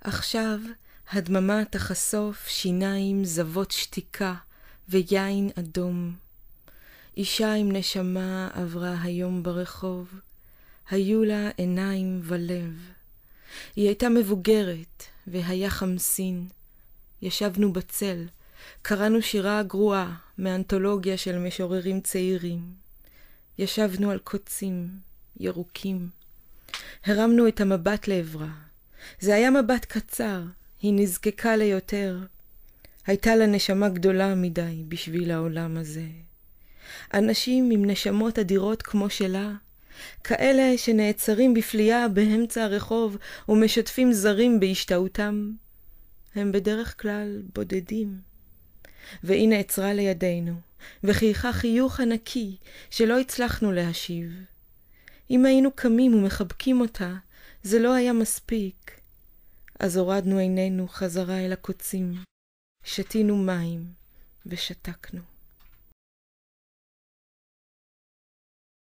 עכשיו הדממה תחשוף שיניים זבות שתיקה ויין אדום. אישה עם נשמה עברה היום ברחוב, היו לה עיניים ולב. היא הייתה מבוגרת, והיה חמסין. ישבנו בצל, קראנו שירה גרועה מאנתולוגיה של משוררים צעירים. ישבנו על קוצים, ירוקים. הרמנו את המבט לעברה, זה היה מבט קצר, היא נזקקה ליותר. הייתה לה נשמה גדולה מדי בשביל העולם הזה. אנשים עם נשמות אדירות כמו שלה, כאלה שנעצרים בפליאה באמצע הרחוב ומשתפים זרים בהשתאותם, הם בדרך כלל בודדים. והיא נעצרה לידינו, וחייכה חיוך ענקי שלא הצלחנו להשיב. אם היינו קמים ומחבקים אותה, זה לא היה מספיק. אז הורדנו עינינו חזרה אל הקוצים, שתינו מים ושתקנו.